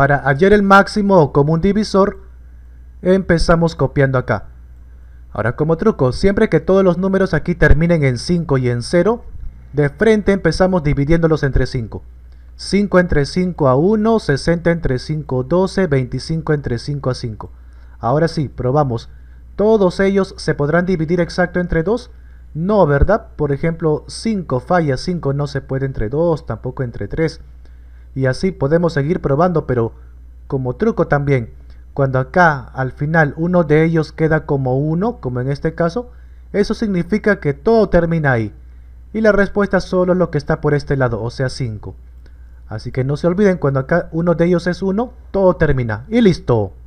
para hallar el máximo común divisor, empezamos copiando acá. Ahora como truco, siempre que todos los números aquí terminen en 5 y en 0, de frente empezamos dividiéndolos entre 5. 5 entre 5 a 1, 60 entre 5 a 12, 25 entre 5 a 5. Ahora sí, probamos. ¿Todos ellos se podrán dividir exacto entre 2? No, ¿verdad? Por ejemplo, 5 falla, 5 no se puede entre 2, tampoco entre 3 y así podemos seguir probando, pero como truco también, cuando acá al final uno de ellos queda como 1, como en este caso, eso significa que todo termina ahí. Y la respuesta solo lo que está por este lado, o sea 5. Así que no se olviden, cuando acá uno de ellos es 1, todo termina. Y listo.